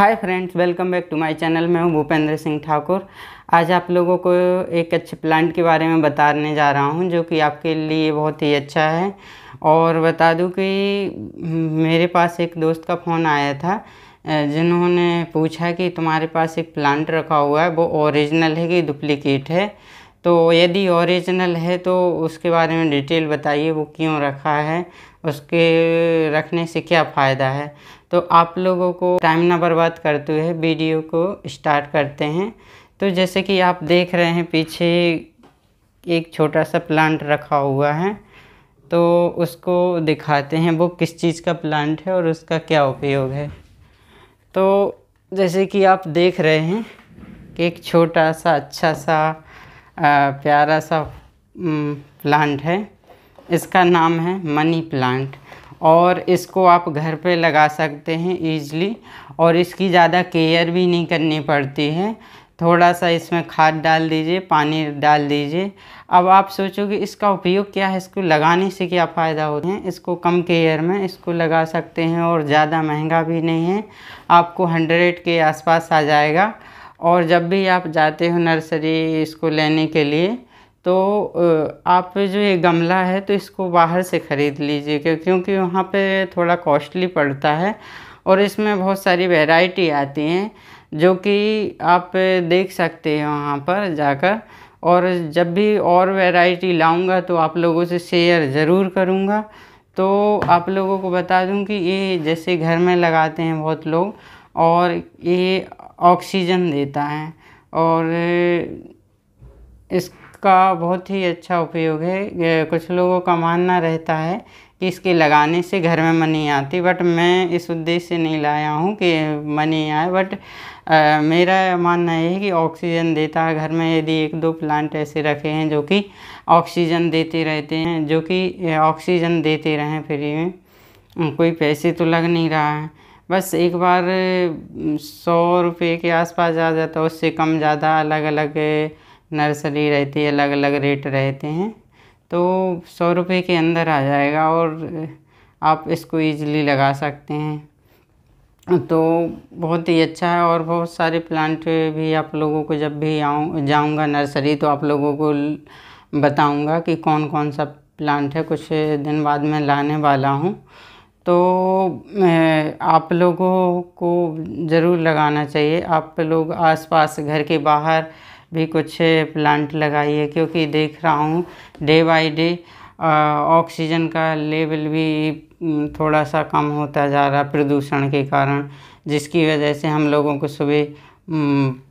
hi friends welcome back to my channel मैं हूं भूपेंद्र सिंह ठाकुर आज आप लोगों को एक अच्छे प्लांट के बारे में बताने जा रहा हूं जो कि आपके लिए बहुत ही अच्छा है और बता दूं कि मेरे पास एक दोस्त का फ़ोन आया था जिन्होंने पूछा कि तुम्हारे पास एक प्लांट रखा हुआ है वो ओरिजिनल है कि डुप्लिकेट है तो यदि ओरिजिनल है तो उसके बारे में डिटेल बताइए वो क्यों रखा है उसके रखने से क्या फ़ायदा है तो आप लोगों को टाइम ना बर्बाद करते हुए वीडियो को स्टार्ट करते हैं तो जैसे कि आप देख रहे हैं पीछे एक छोटा सा प्लांट रखा हुआ है तो उसको दिखाते हैं वो किस चीज़ का प्लांट है और उसका क्या उपयोग है तो जैसे कि आप देख रहे हैं कि एक छोटा सा अच्छा सा आ, प्यारा सा प्लांट है इसका नाम है मनी प्लांट और इसको आप घर पे लगा सकते हैं ईजली और इसकी ज़्यादा केयर भी नहीं करनी पड़ती है थोड़ा सा इसमें खाद डाल दीजिए पानी डाल दीजिए अब आप सोचोगे इसका उपयोग क्या है इसको लगाने से क्या फ़ायदा होता है इसको कम केयर में इसको लगा सकते हैं और ज़्यादा महंगा भी नहीं है आपको हंड्रेड के आसपास आ जाएगा और जब भी आप जाते हो नर्सरी इसको लेने के लिए तो आप जो ये गमला है तो इसको बाहर से ख़रीद लीजिए क्योंकि वहाँ पे थोड़ा कॉस्टली पड़ता है और इसमें बहुत सारी वैरायटी आती हैं जो कि आप देख सकते हैं वहाँ पर जाकर और जब भी और वैरायटी लाऊंगा तो आप लोगों से शेयर ज़रूर करूँगा तो आप लोगों को बता दूँ कि ये जैसे घर में लगाते हैं बहुत लोग और ये ऑक्सीजन देता है और इस इसका बहुत ही अच्छा उपयोग है कुछ लोगों का मानना रहता है कि इसके लगाने से घर में मनी आती बट मैं इस उद्देश्य से नहीं लाया हूँ कि मनी आए बट आ, मेरा मानना है कि ऑक्सीजन देता है घर में यदि एक दो प्लांट ऐसे रखे हैं जो कि ऑक्सीजन देते रहते हैं जो कि ऑक्सीजन देते रहें फ्री में कोई पैसे तो लग नहीं रहा है बस एक बार सौ रुपये के आसपास जा जाता है उससे कम ज़्यादा अलग अलग नर्सरी रहती है अलग अलग रेट रहते हैं तो सौ रुपये के अंदर आ जाएगा और आप इसको ईजिली लगा सकते हैं तो बहुत ही अच्छा है और बहुत सारे प्लांट भी आप लोगों को जब भी आऊँ जाऊँगा नर्सरी तो आप लोगों को बताऊँगा कि कौन कौन सा प्लांट है कुछ दिन बाद मैं लाने वाला हूँ तो आप लोगों को ज़रूर लगाना चाहिए आप लोग आसपास घर के बाहर भी कुछ प्लांट लगाइए क्योंकि देख रहा हूँ डे बाय डे ऑक्सीजन का लेवल भी थोड़ा सा कम होता जा रहा प्रदूषण के कारण जिसकी वजह से हम लोगों को सुबह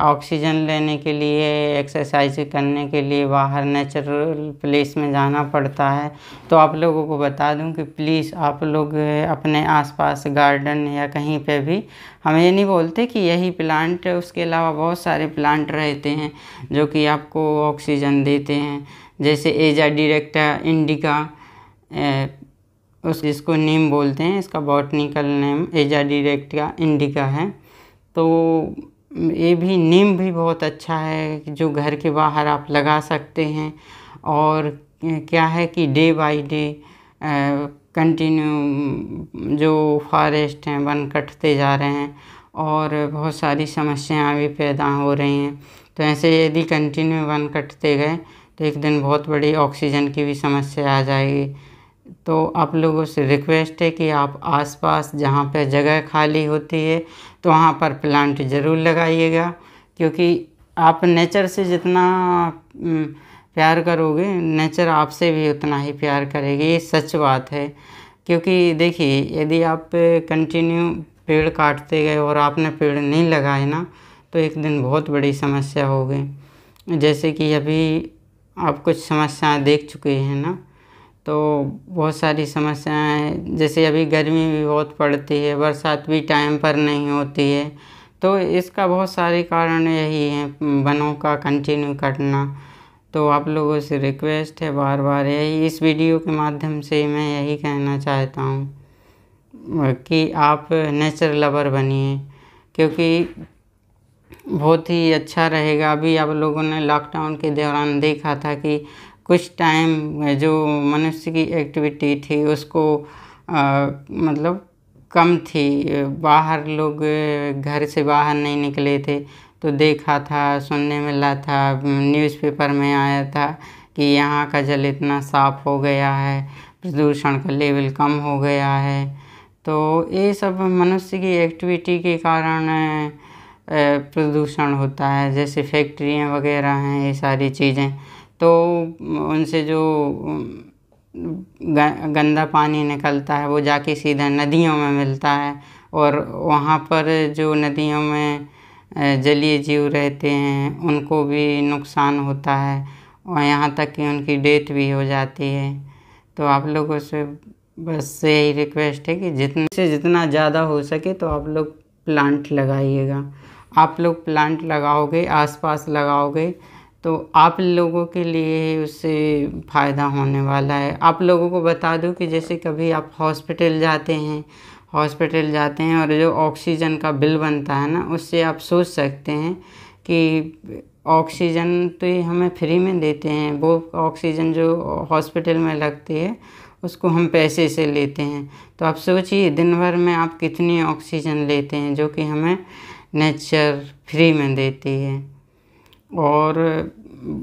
ऑक्सीजन लेने के लिए एक्सरसाइज करने के लिए बाहर नेचुरल प्लेस में जाना पड़ता है तो आप लोगों को बता दूं कि प्लीज़ आप लोग अपने आसपास गार्डन या कहीं पे भी हम ये नहीं बोलते कि यही प्लांट उसके अलावा बहुत सारे प्लांट रहते हैं जो कि आपको ऑक्सीजन देते हैं जैसे एजा डिरेक्टा इंडिका उस जिसको नीम बोलते हैं इसका बॉटनिकल नेम एजा डिरेक्टा इंडिका है तो ये भी नीम भी बहुत अच्छा है जो घर के बाहर आप लगा सकते हैं और क्या है कि डे बाय डे कंटिन्यू जो फॉरेस्ट हैं वन कटते जा रहे हैं और बहुत सारी समस्याएं भी पैदा हो रही हैं तो ऐसे यदि कंटिन्यू वन कटते गए तो एक दिन बहुत बड़ी ऑक्सीजन की भी समस्या आ जाएगी तो आप लोगों से रिक्वेस्ट है कि आप आसपास जहाँ पर जगह खाली होती है तो वहाँ पर प्लांट ज़रूर लगाइएगा क्योंकि आप नेचर से जितना प्यार करोगे नेचर आपसे भी उतना ही प्यार करेगी ये सच बात है क्योंकि देखिए यदि आप कंटिन्यू पेड़ काटते गए और आपने पेड़ नहीं लगाए ना तो एक दिन बहुत बड़ी समस्या होगी जैसे कि अभी आप कुछ समस्याएं देख चुके हैं ना तो बहुत सारी समस्याएं जैसे अभी गर्मी भी बहुत पड़ती है बरसात भी टाइम पर नहीं होती है तो इसका बहुत सारे कारण यही हैं वनों का कंटिन्यू कटना तो आप लोगों से रिक्वेस्ट है बार बार यही इस वीडियो के माध्यम से मैं यही कहना चाहता हूँ कि आप नेचर लवर बनिए क्योंकि बहुत ही अच्छा रहेगा अभी आप लोगों ने लॉकडाउन के दौरान देखा था कि कुछ टाइम जो मनुष्य की एक्टिविटी थी उसको आ, मतलब कम थी बाहर लोग घर से बाहर नहीं निकले थे तो देखा था सुनने मिला था न्यूज़पेपर में आया था कि यहाँ का जल इतना साफ हो गया है प्रदूषण का लेवल कम हो गया है तो ये सब मनुष्य की एक्टिविटी के कारण प्रदूषण होता है जैसे फैक्ट्रियाँ वगैरह हैं ये सारी चीज़ें तो उनसे जो गंदा पानी निकलता है वो जाके सीधा नदियों में मिलता है और वहाँ पर जो नदियों में जलीय जीव रहते हैं उनको भी नुकसान होता है और यहाँ तक कि उनकी डेथ भी हो जाती है तो आप लोगों से बस यही रिक्वेस्ट है कि जितने से जितना ज़्यादा हो सके तो आप लोग प्लांट लगाइएगा आप लोग प्लांट लगाओगे आसपास लगाओगे तो आप लोगों के लिए उससे फ़ायदा होने वाला है आप लोगों को बता दूं कि जैसे कभी आप हॉस्पिटल जाते हैं हॉस्पिटल जाते हैं और जो ऑक्सीजन का बिल बनता है ना उससे आप सोच सकते हैं कि ऑक्सीजन तो ये हमें फ्री में देते हैं वो ऑक्सीजन जो हॉस्पिटल में लगती है उसको हम पैसे से लेते हैं तो आप सोचिए दिन भर में आप कितनी ऑक्सीजन लेते हैं जो कि हमें नेचर फ्री में देती है और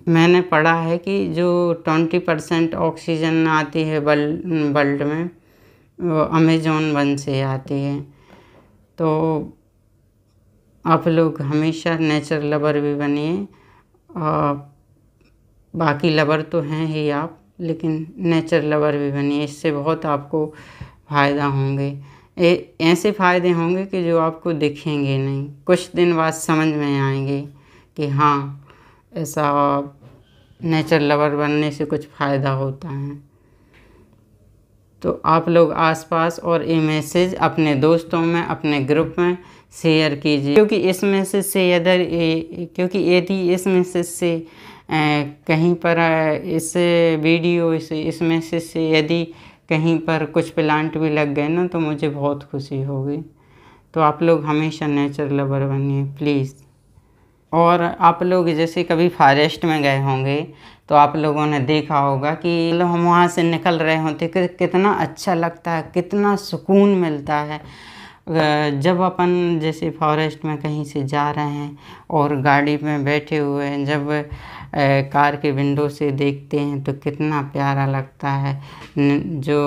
मैंने पढ़ा है कि जो ट्वेंटी परसेंट ऑक्सीजन आती है वर्ल्ड में वो अमेजोन वन से आती है तो आप लोग हमेशा नेचर लवर भी बनिए बाकी लवर तो हैं ही आप लेकिन नेचर लवर भी बनिए इससे बहुत आपको फ़ायदा होंगे ऐसे फ़ायदे होंगे कि जो आपको दिखेंगे नहीं कुछ दिन बाद समझ में आएंगे कि हाँ ऐसा नेचर लवर बनने से कुछ फ़ायदा होता है तो आप लोग आसपास और ये मैसेज अपने दोस्तों में अपने ग्रुप में शेयर कीजिए क्योंकि इस मैसेज से अदर क्योंकि यदि इस मैसेज से कहीं पर इस वीडियो इस इस मैसेज से यदि कहीं पर कुछ प्लांट भी लग गए ना तो मुझे बहुत खुशी होगी तो आप लोग हमेशा नेचर लवर बनिए प्लीज़ और आप लोग जैसे कभी फॉरेस्ट में गए होंगे तो आप लोगों ने देखा होगा कि हम वहाँ से निकल रहे होते तो कि कितना अच्छा लगता है कितना सुकून मिलता है जब अपन जैसे फॉरेस्ट में कहीं से जा रहे हैं और गाड़ी में बैठे हुए हैं जब कार के विंडो से देखते हैं तो कितना प्यारा लगता है जो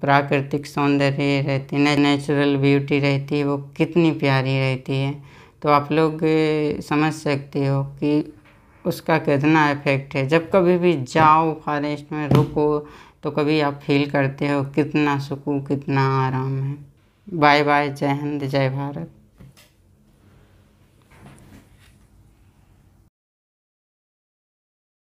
प्राकृतिक सौंदर्य रहती है नेचुरल ब्यूटी रहती है वो कितनी प्यारी रहती है तो आप लोग समझ सकते हो कि उसका कितना इफ़ेक्ट है जब कभी भी जाओ फॉरेस्ट में रुको तो कभी आप फील करते हो कितना सुकून कितना आराम है बाय बाय जय हिंद जय भारत